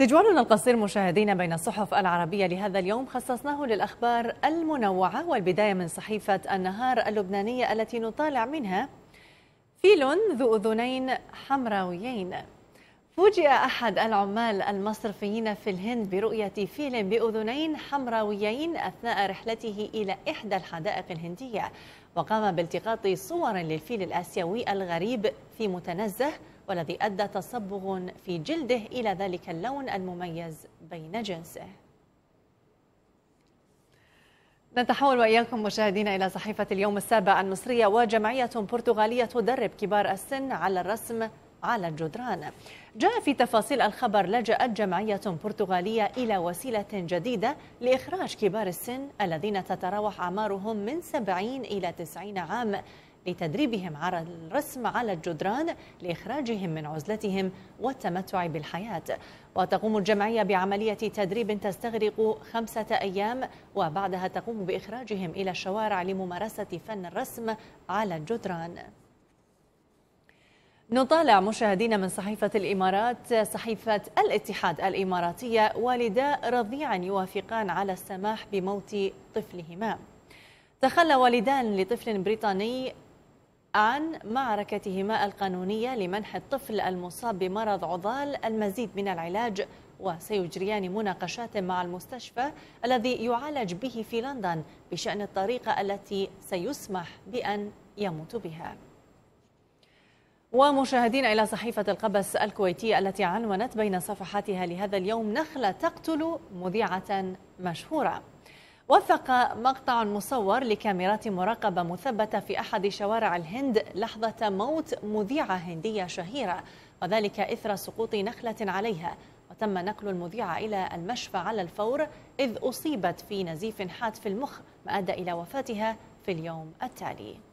تجوالنا القصير مشاهدينا بين الصحف العربية لهذا اليوم خصصناه للأخبار المنوعة والبداية من صحيفة النهار اللبنانية التي نطالع منها فيل ذو أذنين حمراويين فوجئ أحد العمال المصرفيين في الهند برؤية فيل بأذنين حمراويين أثناء رحلته إلى إحدى الحدائق الهندية وقام بالتقاط صور للفيل الآسيوي الغريب في متنزه والذي أدى تصبغ في جلده إلى ذلك اللون المميز بين جنسه نتحول وإياكم مشاهدينا إلى صحيفة اليوم السابع المصرية وجمعية برتغالية تدرب كبار السن على الرسم على الجدران جاء في تفاصيل الخبر لجأت جمعية برتغالية إلى وسيلة جديدة لإخراج كبار السن الذين تتراوح أعمارهم من 70 إلى 90 عام لتدريبهم على الرسم على الجدران لإخراجهم من عزلتهم والتمتع بالحياة وتقوم الجمعية بعملية تدريب تستغرق خمسة أيام وبعدها تقوم بإخراجهم إلى الشوارع لممارسة فن الرسم على الجدران نطالع مشاهدينا من صحيفة الإمارات صحيفة الاتحاد الإماراتية والدا رضيعا يوافقان على السماح بموت طفلهما تخلى والدان لطفل بريطاني عن معركتهما القانونية لمنح الطفل المصاب بمرض عضال المزيد من العلاج وسيجريان مناقشات مع المستشفى الذي يعالج به في لندن بشأن الطريقة التي سيسمح بأن يموت بها ومشاهدين إلى صحيفة القبس الكويتية التي عنونت بين صفحاتها لهذا اليوم نخلة تقتل مذيعة مشهورة وثق مقطع مصور لكاميرات مراقبة مثبتة في أحد شوارع الهند لحظة موت مذيعة هندية شهيرة وذلك إثر سقوط نخلة عليها وتم نقل المذيعة إلى المشفى على الفور إذ أصيبت في نزيف حاد في المخ ما أدى إلى وفاتها في اليوم التالي